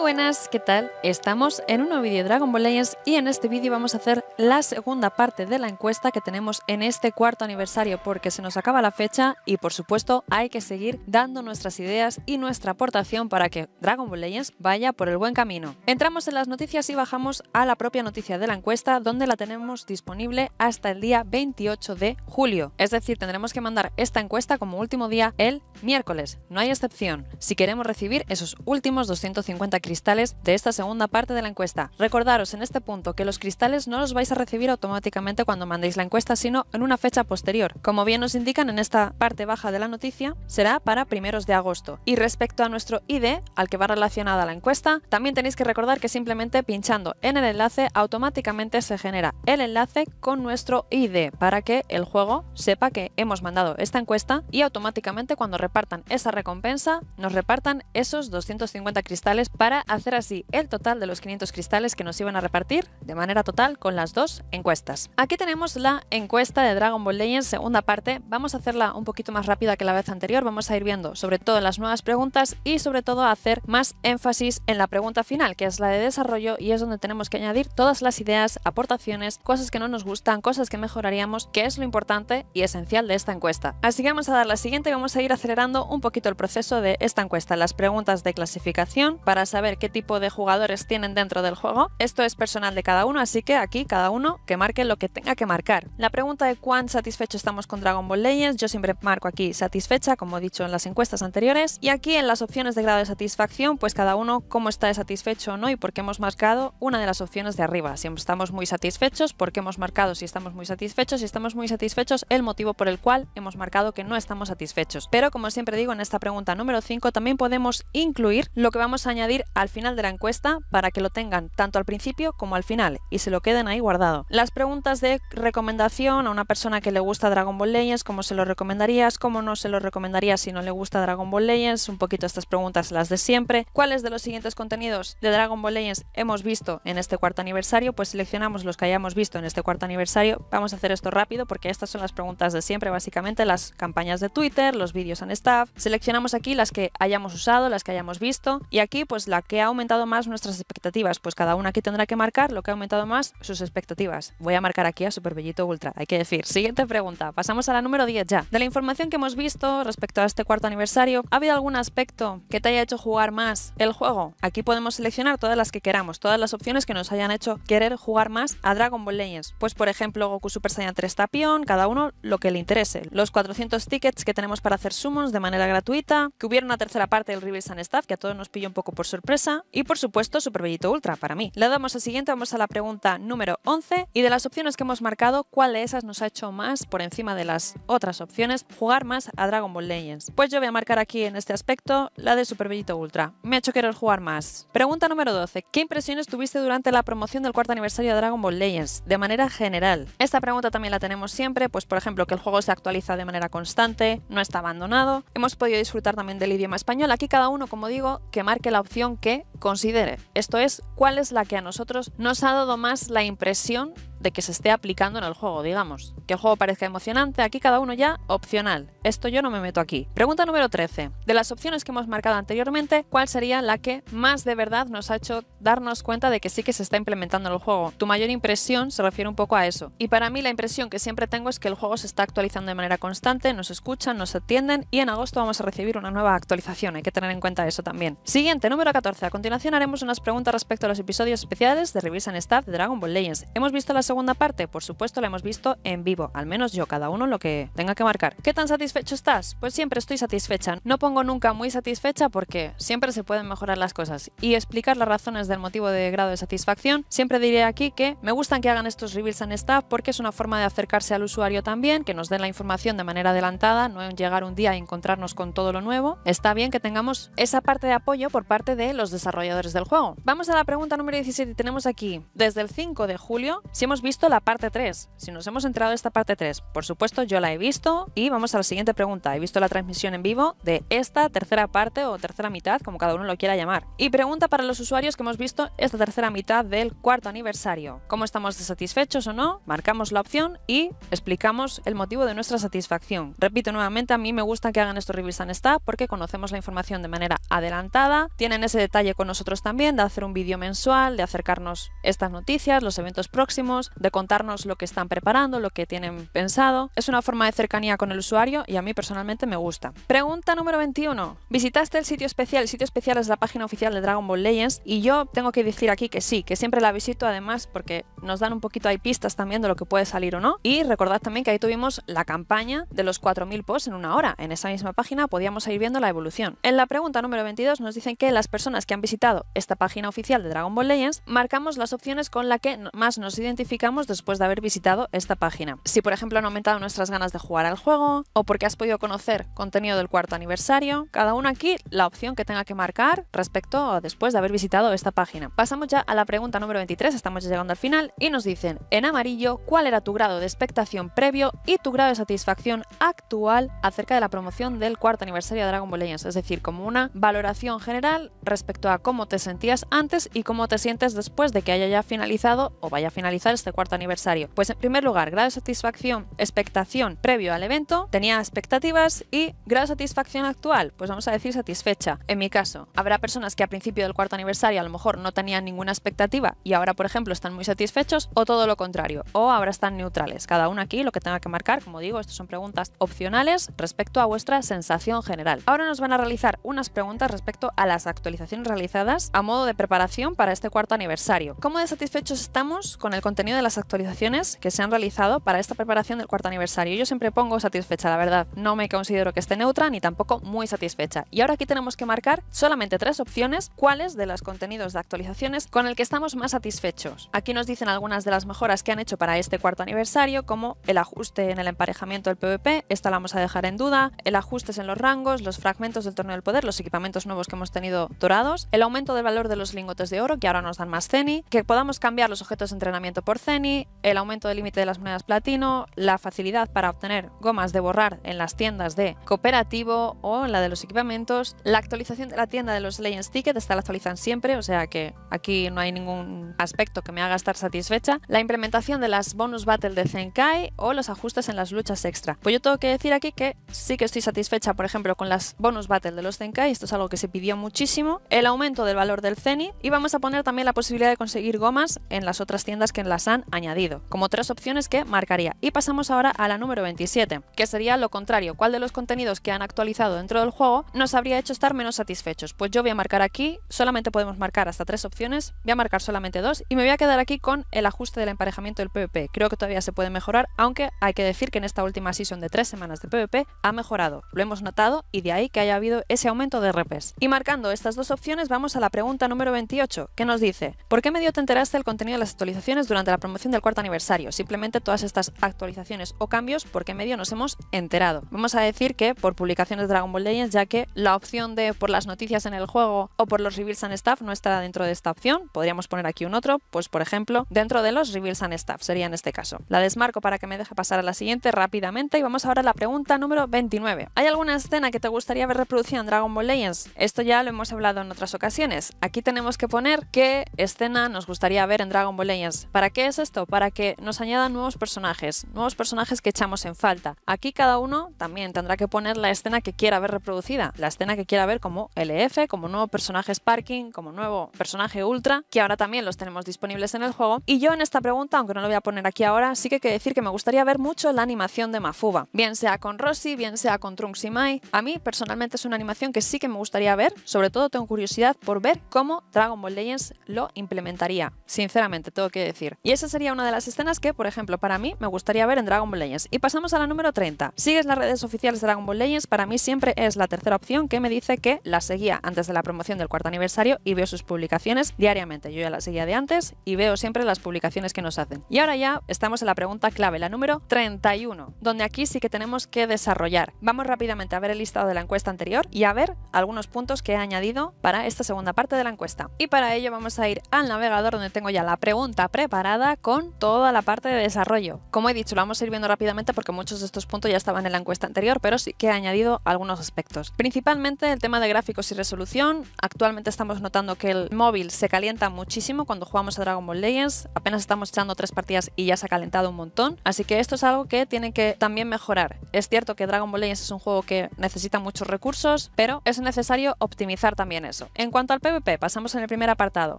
buenas, ¿qué tal? Estamos en un nuevo vídeo de Dragon Ball Legends y en este vídeo vamos a hacer la segunda parte de la encuesta que tenemos en este cuarto aniversario porque se nos acaba la fecha y por supuesto hay que seguir dando nuestras ideas y nuestra aportación para que Dragon Ball Legends vaya por el buen camino. Entramos en las noticias y bajamos a la propia noticia de la encuesta donde la tenemos disponible hasta el día 28 de julio. Es decir, tendremos que mandar esta encuesta como último día el miércoles, no hay excepción, si queremos recibir esos últimos 250 cristales de esta segunda parte de la encuesta. Recordaros en este punto que los cristales no los vais a recibir automáticamente cuando mandéis la encuesta, sino en una fecha posterior. Como bien nos indican en esta parte baja de la noticia, será para primeros de agosto. Y respecto a nuestro ID, al que va relacionada la encuesta, también tenéis que recordar que simplemente pinchando en el enlace automáticamente se genera el enlace con nuestro ID para que el juego sepa que hemos mandado esta encuesta y automáticamente cuando repartan esa recompensa nos repartan esos 250 cristales para hacer así el total de los 500 cristales que nos iban a repartir de manera total con las dos encuestas. Aquí tenemos la encuesta de Dragon Ball Legends segunda parte. Vamos a hacerla un poquito más rápida que la vez anterior. Vamos a ir viendo sobre todo las nuevas preguntas y sobre todo hacer más énfasis en la pregunta final, que es la de desarrollo y es donde tenemos que añadir todas las ideas, aportaciones, cosas que no nos gustan, cosas que mejoraríamos, que es lo importante y esencial de esta encuesta. Así que vamos a dar la siguiente y vamos a ir acelerando un poquito el proceso de esta encuesta, las preguntas de clasificación para saber ver qué tipo de jugadores tienen dentro del juego. Esto es personal de cada uno, así que aquí cada uno que marque lo que tenga que marcar. La pregunta de cuán satisfecho estamos con Dragon Ball Legends, yo siempre marco aquí satisfecha, como he dicho en las encuestas anteriores, y aquí en las opciones de grado de satisfacción, pues cada uno cómo está de satisfecho o no y por qué hemos marcado una de las opciones de arriba. Si estamos muy satisfechos, por qué hemos marcado si estamos muy satisfechos, y estamos muy satisfechos, el motivo por el cual hemos marcado que no estamos satisfechos. Pero como siempre digo en esta pregunta número 5, también podemos incluir lo que vamos a añadir al final de la encuesta para que lo tengan tanto al principio como al final y se lo queden ahí guardado. Las preguntas de recomendación a una persona que le gusta Dragon Ball Legends, ¿cómo se lo recomendarías? ¿Cómo no se lo recomendarías si no le gusta Dragon Ball Legends? Un poquito estas preguntas las de siempre. ¿Cuáles de los siguientes contenidos de Dragon Ball Legends hemos visto en este cuarto aniversario? Pues seleccionamos los que hayamos visto en este cuarto aniversario. Vamos a hacer esto rápido porque estas son las preguntas de siempre, básicamente las campañas de Twitter, los vídeos en staff. Seleccionamos aquí las que hayamos usado, las que hayamos visto y aquí pues la ¿qué ha aumentado más nuestras expectativas? Pues cada una aquí tendrá que marcar lo que ha aumentado más sus expectativas. Voy a marcar aquí a Bellito Ultra, hay que decir. Siguiente pregunta, pasamos a la número 10 ya. De la información que hemos visto respecto a este cuarto aniversario, ¿ha habido algún aspecto que te haya hecho jugar más el juego? Aquí podemos seleccionar todas las que queramos, todas las opciones que nos hayan hecho querer jugar más a Dragon Ball Legends. Pues por ejemplo, Goku Super Saiyan 3 Tapion, cada uno lo que le interese. Los 400 tickets que tenemos para hacer summons de manera gratuita, que hubiera una tercera parte del Rivers and Staff, que a todos nos pilló un poco por sorpresa, y por supuesto Super Bellito Ultra para mí. Le damos al siguiente, vamos a la pregunta número 11 y de las opciones que hemos marcado, ¿cuál de esas nos ha hecho más por encima de las otras opciones jugar más a Dragon Ball Legends? Pues yo voy a marcar aquí en este aspecto la de Super Bellito Ultra. Me ha hecho querer jugar más. Pregunta número 12. ¿Qué impresiones tuviste durante la promoción del cuarto aniversario de Dragon Ball Legends? De manera general. Esta pregunta también la tenemos siempre, pues por ejemplo que el juego se actualiza de manera constante, no está abandonado. Hemos podido disfrutar también del idioma español. Aquí cada uno, como digo, que marque la opción que considere. Esto es, cuál es la que a nosotros nos ha dado más la impresión de que se esté aplicando en el juego, digamos. Que el juego parezca emocionante, aquí cada uno ya opcional. Esto yo no me meto aquí. Pregunta número 13. De las opciones que hemos marcado anteriormente, ¿cuál sería la que más de verdad nos ha hecho darnos cuenta de que sí que se está implementando en el juego? Tu mayor impresión se refiere un poco a eso. Y para mí la impresión que siempre tengo es que el juego se está actualizando de manera constante, nos escuchan, nos atienden y en agosto vamos a recibir una nueva actualización. Hay que tener en cuenta eso también. Siguiente, número 14. A continuación haremos unas preguntas respecto a los episodios especiales de revisan Staff de Dragon Ball Legends. Hemos visto las segunda parte, por supuesto, la hemos visto en vivo, al menos yo, cada uno lo que tenga que marcar. ¿Qué tan satisfecho estás? Pues siempre estoy satisfecha. No pongo nunca muy satisfecha porque siempre se pueden mejorar las cosas. Y explicar las razones del motivo de grado de satisfacción, siempre diré aquí que me gustan que hagan estos reveals en staff porque es una forma de acercarse al usuario también, que nos den la información de manera adelantada, no llegar un día y encontrarnos con todo lo nuevo. Está bien que tengamos esa parte de apoyo por parte de los desarrolladores del juego. Vamos a la pregunta número 17 tenemos aquí, desde el 5 de julio, si hemos visto la parte 3, si nos hemos enterado de esta parte 3, por supuesto yo la he visto y vamos a la siguiente pregunta. He visto la transmisión en vivo de esta tercera parte o tercera mitad, como cada uno lo quiera llamar. Y pregunta para los usuarios que hemos visto esta tercera mitad del cuarto aniversario. ¿Cómo estamos satisfechos o no? Marcamos la opción y explicamos el motivo de nuestra satisfacción. Repito nuevamente, a mí me gusta que hagan estos revisan está porque conocemos la información de manera adelantada, tienen ese detalle con nosotros también de hacer un vídeo mensual, de acercarnos estas noticias, los eventos próximos, de contarnos lo que están preparando, lo que tienen pensado. Es una forma de cercanía con el usuario y a mí personalmente me gusta. Pregunta número 21. ¿Visitaste el sitio especial? El sitio especial es la página oficial de Dragon Ball Legends y yo tengo que decir aquí que sí, que siempre la visito además porque nos dan un poquito, hay pistas también de lo que puede salir o no. Y recordad también que ahí tuvimos la campaña de los 4.000 posts en una hora. En esa misma página podíamos ir viendo la evolución. En la pregunta número 22 nos dicen que las personas que han visitado esta página oficial de Dragon Ball Legends marcamos las opciones con las que más nos identificamos después de haber visitado esta página. Si por ejemplo han aumentado nuestras ganas de jugar al juego o porque has podido conocer contenido del cuarto aniversario, cada uno aquí la opción que tenga que marcar respecto a después de haber visitado esta página. Pasamos ya a la pregunta número 23, estamos llegando al final y nos dicen en amarillo cuál era tu grado de expectación previo y tu grado de satisfacción actual acerca de la promoción del cuarto aniversario de Dragon Ball Legends, es decir, como una valoración general respecto a cómo te sentías antes y cómo te sientes después de que haya ya finalizado o vaya a finalizar este cuarto aniversario? Pues en primer lugar, grado de satisfacción, expectación previo al evento, tenía expectativas y grado de satisfacción actual, pues vamos a decir satisfecha. En mi caso, habrá personas que a principio del cuarto aniversario a lo mejor no tenían ninguna expectativa y ahora, por ejemplo, están muy satisfechos o todo lo contrario, o ahora están neutrales. Cada uno aquí lo que tenga que marcar, como digo, estas son preguntas opcionales respecto a vuestra sensación general. Ahora nos van a realizar unas preguntas respecto a las actualizaciones realizadas a modo de preparación para este cuarto aniversario. ¿Cómo de satisfechos estamos con el contenido de las actualizaciones que se han realizado para esta preparación del cuarto aniversario. Yo siempre pongo satisfecha, la verdad. No me considero que esté neutra ni tampoco muy satisfecha. Y ahora aquí tenemos que marcar solamente tres opciones, cuáles de los contenidos de actualizaciones con el que estamos más satisfechos. Aquí nos dicen algunas de las mejoras que han hecho para este cuarto aniversario, como el ajuste en el emparejamiento del PvP, esta la vamos a dejar en duda, el ajuste en los rangos, los fragmentos del torneo del poder, los equipamientos nuevos que hemos tenido dorados, el aumento del valor de los lingotes de oro, que ahora nos dan más ceni, que podamos cambiar los objetos de entrenamiento por CENI, el aumento del límite de las monedas platino, la facilidad para obtener gomas de borrar en las tiendas de cooperativo o en la de los equipamientos, la actualización de la tienda de los Legends Tickets esta la actualizan siempre, o sea que aquí no hay ningún aspecto que me haga estar satisfecha, la implementación de las bonus battle de Zenkai o los ajustes en las luchas extra. Pues yo tengo que decir aquí que sí que estoy satisfecha, por ejemplo, con las bonus battle de los Zenkai, esto es algo que se pidió muchísimo, el aumento del valor del CENI y vamos a poner también la posibilidad de conseguir gomas en las otras tiendas que en las han añadido, como tres opciones que marcaría. Y pasamos ahora a la número 27, que sería lo contrario, cuál de los contenidos que han actualizado dentro del juego nos habría hecho estar menos satisfechos. Pues yo voy a marcar aquí, solamente podemos marcar hasta tres opciones, voy a marcar solamente dos y me voy a quedar aquí con el ajuste del emparejamiento del PvP. Creo que todavía se puede mejorar, aunque hay que decir que en esta última sesión de tres semanas de PvP ha mejorado. Lo hemos notado y de ahí que haya habido ese aumento de repes. Y marcando estas dos opciones vamos a la pregunta número 28, que nos dice, ¿por qué medio te enteraste del contenido de las actualizaciones durante la promoción del cuarto aniversario. Simplemente todas estas actualizaciones o cambios porque medio nos hemos enterado. Vamos a decir que por publicaciones de Dragon Ball Legends, ya que la opción de por las noticias en el juego o por los reveals and staff no estará dentro de esta opción. Podríamos poner aquí un otro, pues por ejemplo, dentro de los reveals and staff sería en este caso. La desmarco para que me deje pasar a la siguiente rápidamente y vamos ahora a la pregunta número 29. ¿Hay alguna escena que te gustaría ver reproducida en Dragon Ball Legends? Esto ya lo hemos hablado en otras ocasiones. Aquí tenemos que poner qué escena nos gustaría ver en Dragon Ball Legends. ¿Para qué esto? Para que nos añadan nuevos personajes, nuevos personajes que echamos en falta. Aquí cada uno también tendrá que poner la escena que quiera ver reproducida, la escena que quiera ver como LF, como nuevo personaje Sparking, como nuevo personaje Ultra, que ahora también los tenemos disponibles en el juego. Y yo en esta pregunta, aunque no lo voy a poner aquí ahora, sí que hay que decir que me gustaría ver mucho la animación de Mafuba, bien sea con Rossi, bien sea con Trunks y Mai. A mí personalmente es una animación que sí que me gustaría ver, sobre todo tengo curiosidad por ver cómo Dragon Ball Legends lo implementaría, sinceramente tengo que decir. Y es esa sería una de las escenas que, por ejemplo, para mí me gustaría ver en Dragon Ball Legends. Y pasamos a la número 30. Sigues las redes oficiales de Dragon Ball Legends, para mí siempre es la tercera opción que me dice que la seguía antes de la promoción del cuarto aniversario y veo sus publicaciones diariamente. Yo ya la seguía de antes y veo siempre las publicaciones que nos hacen. Y ahora ya estamos en la pregunta clave, la número 31, donde aquí sí que tenemos que desarrollar. Vamos rápidamente a ver el listado de la encuesta anterior y a ver algunos puntos que he añadido para esta segunda parte de la encuesta. Y para ello vamos a ir al navegador donde tengo ya la pregunta preparada con toda la parte de desarrollo. Como he dicho, lo vamos a ir viendo rápidamente porque muchos de estos puntos ya estaban en la encuesta anterior, pero sí que he añadido algunos aspectos. Principalmente el tema de gráficos y resolución. Actualmente estamos notando que el móvil se calienta muchísimo cuando jugamos a Dragon Ball Legends. Apenas estamos echando tres partidas y ya se ha calentado un montón. Así que esto es algo que tiene que también mejorar. Es cierto que Dragon Ball Legends es un juego que necesita muchos recursos, pero es necesario optimizar también eso. En cuanto al PvP, pasamos en el primer apartado.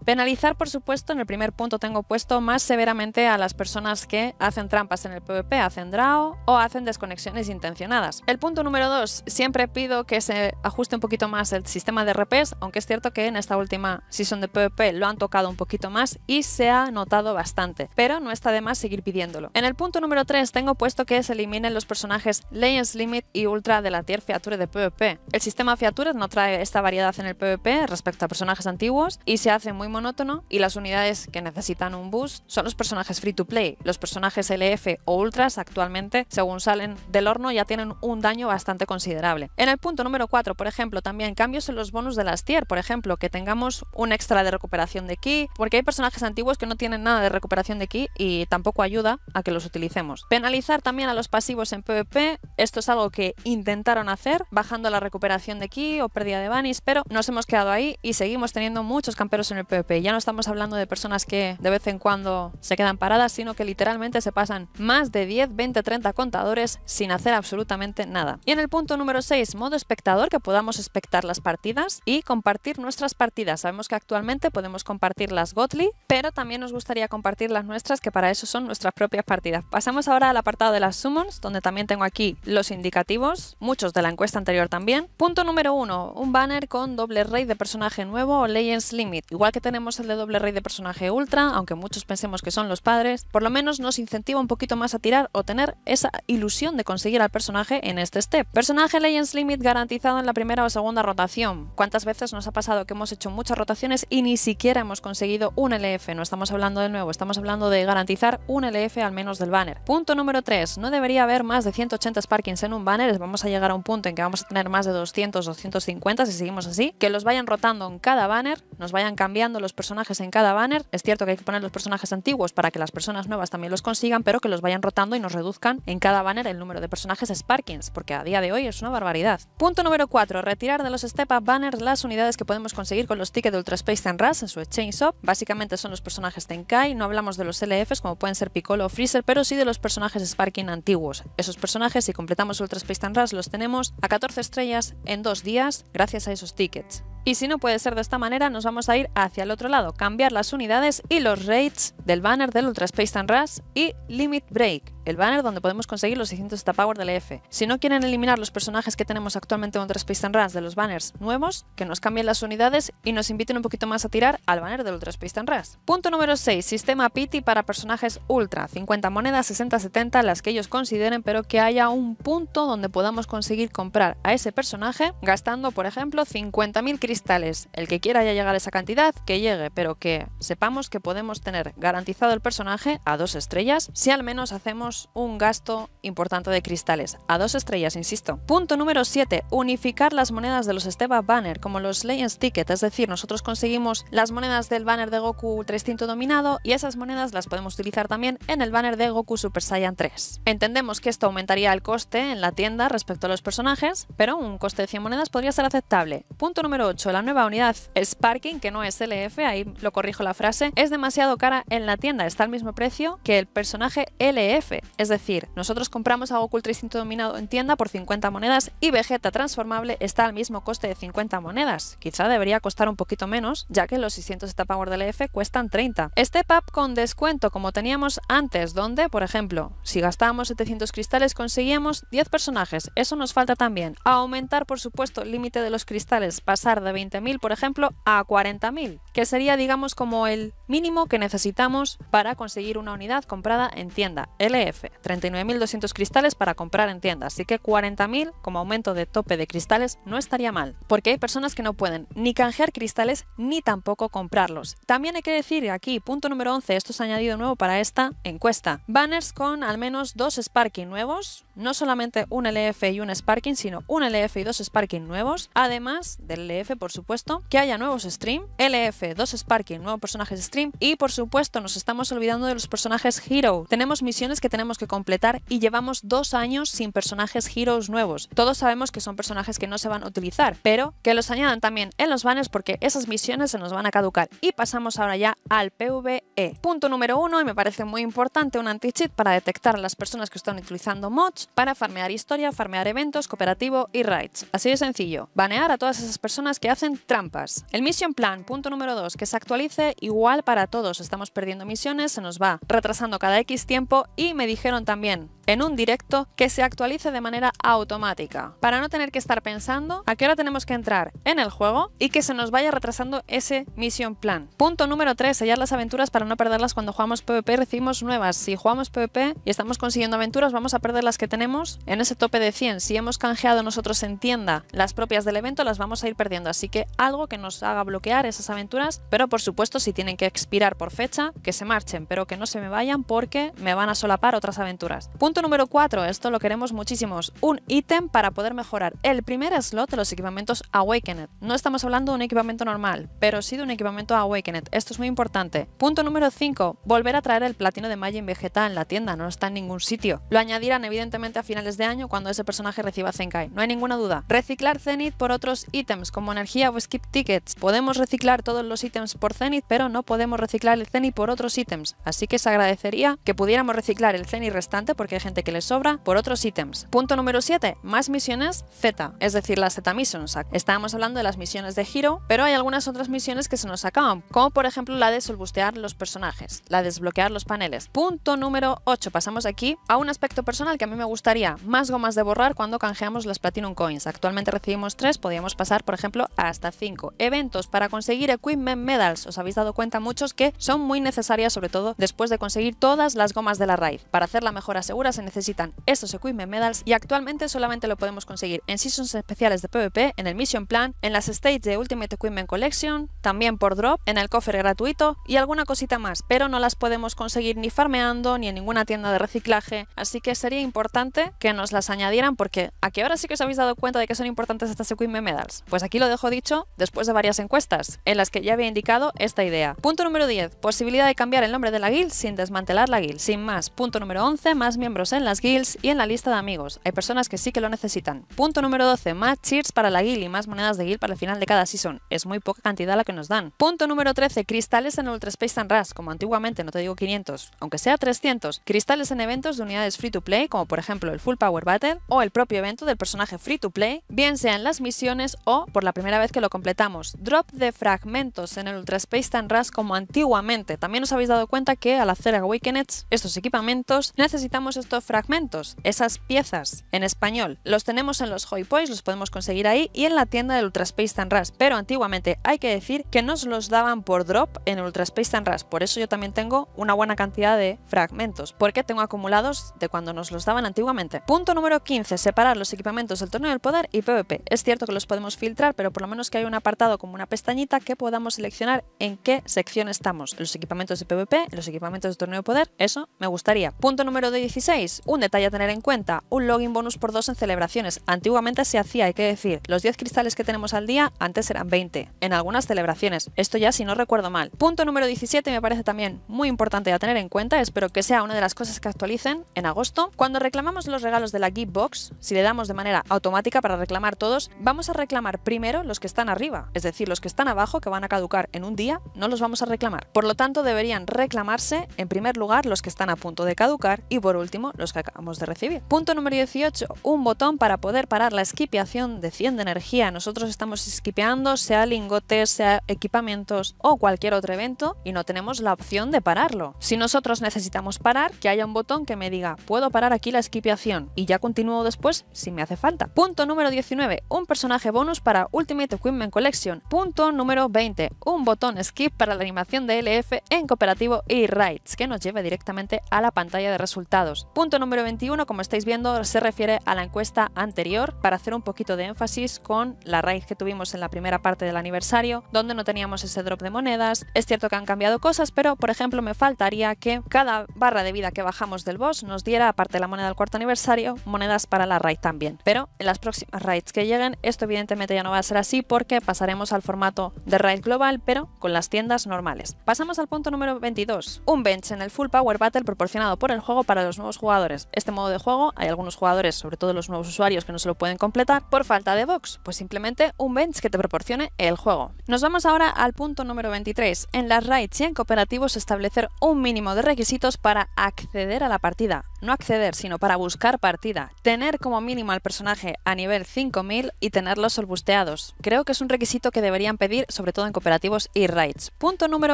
Penalizar, por supuesto, en el primer punto tengo puesto más severidad a las personas que hacen trampas en el PvP, hacen draw o hacen desconexiones intencionadas. El punto número 2, siempre pido que se ajuste un poquito más el sistema de RPs, aunque es cierto que en esta última season de PvP lo han tocado un poquito más y se ha notado bastante, pero no está de más seguir pidiéndolo. En el punto número 3 tengo puesto que se eliminen los personajes Legends Limit y Ultra de la tier Fiature de PvP. El sistema Fiature no trae esta variedad en el PvP respecto a personajes antiguos y se hace muy monótono y las unidades que necesitan un bus son los personajes free to play. Los personajes LF o Ultras actualmente, según salen del horno, ya tienen un daño bastante considerable. En el punto número 4, por ejemplo, también cambios en los bonus de las tier, por ejemplo, que tengamos un extra de recuperación de ki, porque hay personajes antiguos que no tienen nada de recuperación de ki y tampoco ayuda a que los utilicemos. Penalizar también a los pasivos en PvP, esto es algo que intentaron hacer, bajando la recuperación de ki o pérdida de banis, pero nos hemos quedado ahí y seguimos teniendo muchos camperos en el PvP. Ya no estamos hablando de personas que de vez en cuando se quedan paradas, sino que literalmente se pasan más de 10, 20, 30 contadores sin hacer absolutamente nada. Y en el punto número 6, modo espectador, que podamos espectar las partidas y compartir nuestras partidas. Sabemos que actualmente podemos compartir las Gotli, pero también nos gustaría compartir las nuestras, que para eso son nuestras propias partidas. Pasamos ahora al apartado de las summons, donde también tengo aquí los indicativos, muchos de la encuesta anterior también. Punto número 1, un banner con doble rey de personaje nuevo o Legends Limit. Igual que tenemos el de doble rey de personaje ultra, aunque muchos pensemos que son los padres, por lo menos nos incentiva un poquito más a tirar o tener esa ilusión de conseguir al personaje en este step. Personaje Legends Limit garantizado en la primera o segunda rotación. ¿Cuántas veces nos ha pasado que hemos hecho muchas rotaciones y ni siquiera hemos conseguido un LF? No estamos hablando de nuevo, estamos hablando de garantizar un LF al menos del banner. Punto número 3. No debería haber más de 180 sparkings en un banner. Vamos a llegar a un punto en que vamos a tener más de 200, 250 si seguimos así. Que los vayan rotando en cada banner, nos vayan cambiando los personajes en cada banner. Es cierto que hay que poner los personajes antiguos para que las personas nuevas también los consigan, pero que los vayan rotando y nos reduzcan en cada banner el número de personajes Sparkings, porque a día de hoy es una barbaridad. Punto número 4. Retirar de los step-up banners las unidades que podemos conseguir con los tickets de Ultra Space rush en su Exchange Shop. Básicamente son los personajes Tenkai, no hablamos de los LFs como pueden ser Piccolo o Freezer, pero sí de los personajes Sparking antiguos. Esos personajes, si completamos Ultra Space rush los tenemos a 14 estrellas en dos días gracias a esos tickets. Y si no puede ser de esta manera, nos vamos a ir hacia el otro lado, cambiar las unidades y los rates del el banner del Ultra Space and Rush i Limit Break, el banner donde podemos conseguir los 600 Power del EF. Si no quieren eliminar los personajes que tenemos actualmente Ultra Space and Rush de los banners nuevos, que nos cambien las unidades y nos inviten un poquito más a tirar al banner del Ultra Space and Rush. Punto número 6. Sistema Pity para personajes Ultra. 50 monedas, 60-70, las que ellos consideren, pero que haya un punto donde podamos conseguir comprar a ese personaje gastando, por ejemplo, 50.000 cristales. El que quiera ya llegar a esa cantidad, que llegue, pero que sepamos que podemos tener garantizado el personaje a dos estrellas si al menos hacemos un gasto importante de cristales. A dos estrellas, insisto. Punto número 7. Unificar las monedas de los Esteba Banner, como los Legends Ticket. Es decir, nosotros conseguimos las monedas del banner de Goku 300 dominado y esas monedas las podemos utilizar también en el banner de Goku Super Saiyan 3. Entendemos que esto aumentaría el coste en la tienda respecto a los personajes, pero un coste de 100 monedas podría ser aceptable. Punto número 8. La nueva unidad Sparking, que no es LF, ahí lo corrijo la frase, es demasiado cara en la tienda. Está al mismo precio que el personaje LF es decir, nosotros compramos algo Cool dominado en tienda por 50 monedas y Vegeta transformable está al mismo coste de 50 monedas. Quizá debería costar un poquito menos, ya que los 600 Power del EF cuestan 30. Este Up con descuento como teníamos antes, donde, por ejemplo, si gastábamos 700 cristales conseguíamos 10 personajes, eso nos falta también. Aumentar, por supuesto, el límite de los cristales, pasar de 20.000, por ejemplo, a 40.000, que sería, digamos, como el mínimo que necesitamos para conseguir una unidad comprada en tienda LF e 39.200 cristales para comprar en tiendas, así que 40.000 como aumento de tope de cristales no estaría mal, porque hay personas que no pueden ni canjear cristales ni tampoco comprarlos. También hay que decir aquí, punto número 11, esto es añadido nuevo para esta encuesta, banners con al menos dos Sparking nuevos, no solamente un LF y un Sparking, sino un LF y dos Sparking nuevos, además del LF por supuesto, que haya nuevos stream, LF, dos Sparking, nuevos personajes stream y por supuesto nos estamos olvidando de los personajes Hero. Tenemos misiones que tenemos tenemos que completar y llevamos dos años sin personajes heroes nuevos. Todos sabemos que son personajes que no se van a utilizar, pero que los añadan también en los banners porque esas misiones se nos van a caducar. Y pasamos ahora ya al PvE. Punto número uno, y me parece muy importante, un anti-cheat para detectar a las personas que están utilizando mods para farmear historia, farmear eventos, cooperativo y raids. Así de sencillo, banear a todas esas personas que hacen trampas. El mission plan, punto número dos, que se actualice igual para todos. Estamos perdiendo misiones, se nos va retrasando cada X tiempo y medio dijeron también en un directo que se actualice de manera automática, para no tener que estar pensando a qué hora tenemos que entrar en el juego y que se nos vaya retrasando ese misión plan. Punto número 3, sellar las aventuras para no perderlas cuando jugamos PvP, recibimos nuevas. Si jugamos PvP y estamos consiguiendo aventuras, vamos a perder las que tenemos en ese tope de 100. Si hemos canjeado nosotros en tienda las propias del evento, las vamos a ir perdiendo, así que algo que nos haga bloquear esas aventuras, pero por supuesto si tienen que expirar por fecha, que se marchen, pero que no se me vayan porque me van a solapar aventuras. Punto número 4, esto lo queremos muchísimos, un ítem para poder mejorar el primer slot de los equipamientos Awakened. No estamos hablando de un equipamiento normal, pero sí de un equipamiento Awakened. Esto es muy importante. Punto número 5, volver a traer el platino de en Vegeta en la tienda, no está en ningún sitio. Lo añadirán evidentemente a finales de año cuando ese personaje reciba Zenkai, no hay ninguna duda. Reciclar Zenith por otros ítems como energía o skip tickets. Podemos reciclar todos los ítems por Zenith, pero no podemos reciclar el Zenith por otros ítems, así que se agradecería que pudiéramos reciclar el ni y restante porque hay gente que le sobra por otros ítems. Punto número 7, más misiones Z, es decir, las Z Missions. Estábamos hablando de las misiones de giro, pero hay algunas otras misiones que se nos acaban, como por ejemplo la de solbustear los personajes, la de desbloquear los paneles. Punto número 8, pasamos aquí a un aspecto personal que a mí me gustaría, más gomas de borrar cuando canjeamos las Platinum Coins. Actualmente recibimos 3, podríamos pasar por ejemplo hasta 5. Eventos para conseguir Equipment Medals, os habéis dado cuenta muchos que son muy necesarias sobre todo después de conseguir todas las gomas de la raid. Para hacer la mejora segura se necesitan estos Equipment Medals y actualmente solamente lo podemos conseguir en Seasons especiales de PvP, en el Mission Plan, en las Stages de Ultimate Equipment Collection, también por Drop, en el cofre gratuito y alguna cosita más, pero no las podemos conseguir ni farmeando ni en ninguna tienda de reciclaje, así que sería importante que nos las añadieran porque ¿a qué hora sí que os habéis dado cuenta de que son importantes estas Equipment Medals? Pues aquí lo dejo dicho después de varias encuestas en las que ya había indicado esta idea. Punto número 10. Posibilidad de cambiar el nombre de la guild sin desmantelar la guild. Sin más. Punto número 11, más miembros en las guilds y en la lista de amigos. Hay personas que sí que lo necesitan. Punto número 12, más cheers para la guild y más monedas de guild para el final de cada season. Es muy poca cantidad la que nos dan. Punto número 13, cristales en el Ultra Space and Rush, como antiguamente, no te digo 500, aunque sea 300. Cristales en eventos de unidades free to play, como por ejemplo el Full Power Battle o el propio evento del personaje free to play, bien sea en las misiones o por la primera vez que lo completamos. Drop de fragmentos en el Ultra Space and Rush como antiguamente. También os habéis dado cuenta que al hacer Awakenets, estos equipamientos necesitamos estos fragmentos, esas piezas en español. Los tenemos en los Hoy los podemos conseguir ahí y en la tienda del Ultra Ultraspace Rush. pero antiguamente hay que decir que nos los daban por drop en Ultra Ultraspace Rush. por eso yo también tengo una buena cantidad de fragmentos, porque tengo acumulados de cuando nos los daban antiguamente. Punto número 15, separar los equipamientos del torneo del poder y PvP. Es cierto que los podemos filtrar, pero por lo menos que hay un apartado como una pestañita que podamos seleccionar en qué sección estamos. Los equipamientos de PvP, los equipamientos del torneo de poder, eso me gustaría. Punto número 16. Un detalle a tener en cuenta, un login bonus por dos en celebraciones. Antiguamente se hacía, hay que decir, los 10 cristales que tenemos al día antes eran 20, en algunas celebraciones. Esto ya si no recuerdo mal. Punto número 17 me parece también muy importante a tener en cuenta, espero que sea una de las cosas que actualicen en agosto. Cuando reclamamos los regalos de la Gift Box, si le damos de manera automática para reclamar todos, vamos a reclamar primero los que están arriba, es decir, los que están abajo que van a caducar en un día, no los vamos a reclamar. Por lo tanto, deberían reclamarse en primer lugar los que están a punto de caducar y por último los que acabamos de recibir. Punto número 18, un botón para poder parar la esquipiación de 100 de energía. Nosotros estamos esquipeando sea lingotes, sea equipamientos o cualquier otro evento y no tenemos la opción de pararlo. Si nosotros necesitamos parar, que haya un botón que me diga puedo parar aquí la esquipeación y ya continúo después si me hace falta. Punto número 19, un personaje bonus para Ultimate Equipment Collection. Punto número 20, un botón skip para la animación de LF en cooperativo y rights que nos lleve directamente a la pantalla de resultados. Punto número 21, como estáis viendo, se refiere a la encuesta anterior para hacer un poquito de énfasis con la raid que tuvimos en la primera parte del aniversario, donde no teníamos ese drop de monedas. Es cierto que han cambiado cosas, pero por ejemplo me faltaría que cada barra de vida que bajamos del boss nos diera, aparte de la moneda del cuarto aniversario, monedas para la raid también. Pero en las próximas raids que lleguen, esto evidentemente ya no va a ser así porque pasaremos al formato de raid global, pero con las tiendas normales. Pasamos al punto número 22, un bench en el full power battle proporcionado por el juego para los nuevos jugadores. Este modo de juego, hay algunos jugadores, sobre todo los nuevos usuarios, que no se lo pueden completar por falta de box, pues simplemente un bench que te proporcione el juego. Nos vamos ahora al punto número 23. En las raids y en cooperativos establecer un mínimo de requisitos para acceder a la partida no acceder, sino para buscar partida, tener como mínimo al personaje a nivel 5000 y tenerlos solbusteados. Creo que es un requisito que deberían pedir, sobre todo en cooperativos y raids. Punto número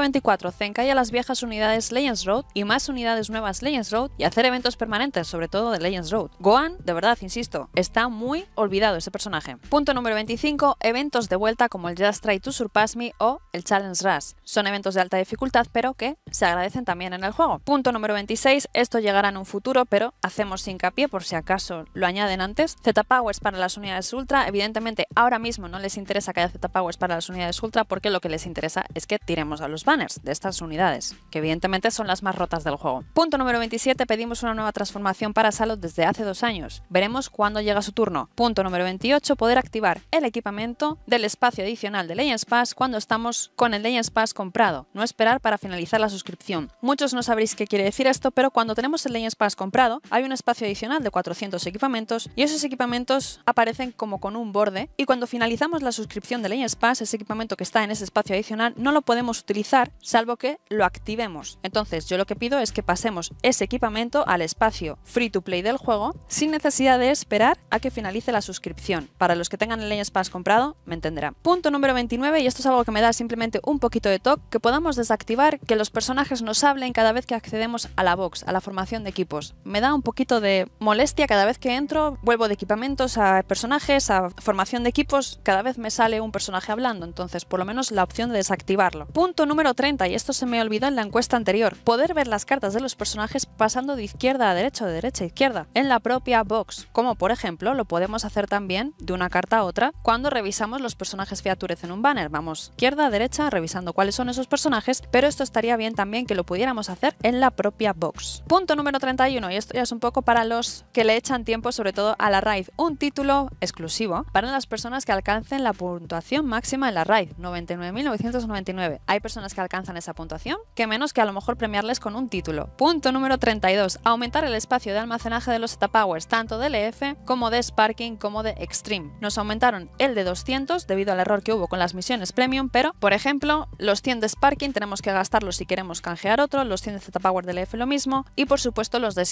24. a las viejas unidades Legends Road y más unidades nuevas Legends Road y hacer eventos permanentes, sobre todo de Legends Road. Gohan, de verdad, insisto, está muy olvidado ese personaje. Punto número 25. Eventos de vuelta como el Just Try to Surpass Me o el Challenge Rush. Son eventos de alta dificultad, pero que se agradecen también en el juego. Punto número 26. Esto llegará en un futuro pero hacemos hincapié por si acaso lo añaden antes. Z-Powers para las unidades Ultra, evidentemente ahora mismo no les interesa que haya Z-Powers para las unidades Ultra porque lo que les interesa es que tiremos a los banners de estas unidades, que evidentemente son las más rotas del juego. Punto número 27, pedimos una nueva transformación para Salot desde hace dos años. Veremos cuándo llega su turno. Punto número 28, poder activar el equipamiento del espacio adicional de Legends Pass cuando estamos con el Legends Pass comprado, no esperar para finalizar la suscripción. Muchos no sabréis qué quiere decir esto, pero cuando tenemos el Legends Pass comprado, comprado, hay un espacio adicional de 400 equipamientos y esos equipamientos aparecen como con un borde y cuando finalizamos la suscripción de Legends Pass, ese equipamiento que está en ese espacio adicional no lo podemos utilizar salvo que lo activemos. Entonces yo lo que pido es que pasemos ese equipamiento al espacio free to play del juego sin necesidad de esperar a que finalice la suscripción. Para los que tengan el Legends Pass comprado, me entenderán. Punto número 29, y esto es algo que me da simplemente un poquito de toque, que podamos desactivar que los personajes nos hablen cada vez que accedemos a la box, a la formación de equipos me da un poquito de molestia cada vez que entro, vuelvo de equipamientos a personajes, a formación de equipos, cada vez me sale un personaje hablando, entonces por lo menos la opción de desactivarlo. Punto número 30, y esto se me olvidó en la encuesta anterior, poder ver las cartas de los personajes pasando de izquierda a derecha o de derecha a izquierda, en la propia box, como por ejemplo lo podemos hacer también de una carta a otra cuando revisamos los personajes fiatures en un banner, vamos izquierda a derecha revisando cuáles son esos personajes, pero esto estaría bien también que lo pudiéramos hacer en la propia box. Punto número 31, y esto ya es un poco para los que le echan tiempo sobre todo a la RAID Un título exclusivo para las personas que alcancen la puntuación máxima en la RAID 99.999. Hay personas que alcanzan esa puntuación, que menos que a lo mejor premiarles con un título. Punto número 32. Aumentar el espacio de almacenaje de los Powers tanto de LF e como de Sparking como de Extreme. Nos aumentaron el de 200 debido al error que hubo con las misiones Premium, pero, por ejemplo, los 100 de Sparking tenemos que gastarlos si queremos canjear otro, los 100 de Power del LF e lo mismo, y por supuesto los de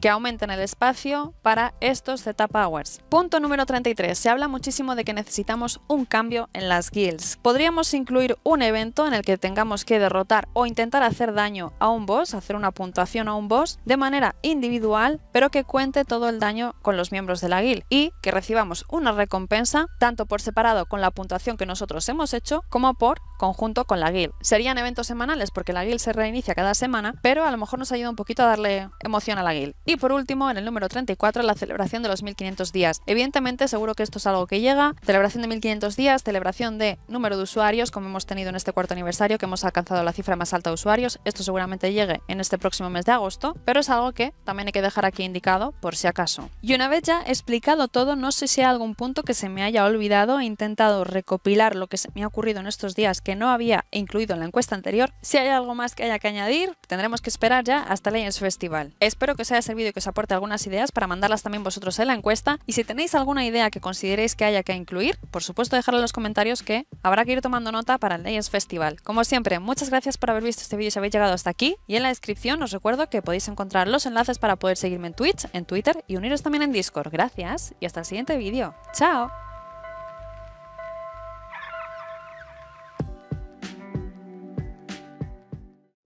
que aumenten el espacio para estos Z-Powers. Punto número 33. Se habla muchísimo de que necesitamos un cambio en las guilds. Podríamos incluir un evento en el que tengamos que derrotar o intentar hacer daño a un boss, hacer una puntuación a un boss de manera individual, pero que cuente todo el daño con los miembros de la guild y que recibamos una recompensa tanto por separado con la puntuación que nosotros hemos hecho como por conjunto con la guild. Serían eventos semanales porque la guild se reinicia cada semana, pero a lo mejor nos ayuda un poquito a darle emoción a la guild. Y por último, en el número 34, la celebración de los 1500 días. Evidentemente, seguro que esto es algo que llega. Celebración de 1500 días, celebración de número de usuarios, como hemos tenido en este cuarto aniversario, que hemos alcanzado la cifra más alta de usuarios. Esto seguramente llegue en este próximo mes de agosto, pero es algo que también hay que dejar aquí indicado por si acaso. Y una vez ya explicado todo, no sé si hay algún punto que se me haya olvidado. He intentado recopilar lo que se me ha ocurrido en estos días que no había incluido en la encuesta anterior. Si hay algo más que haya que añadir, tendremos que esperar ya hasta Legends Festival. Espero que os haya servido que os aporte algunas ideas para mandarlas también vosotros en la encuesta. Y si tenéis alguna idea que consideréis que haya que incluir, por supuesto dejadla en los comentarios que habrá que ir tomando nota para el Legends Festival. Como siempre, muchas gracias por haber visto este vídeo si habéis llegado hasta aquí. Y en la descripción os recuerdo que podéis encontrar los enlaces para poder seguirme en Twitch, en Twitter y uniros también en Discord. Gracias y hasta el siguiente vídeo. ¡Chao!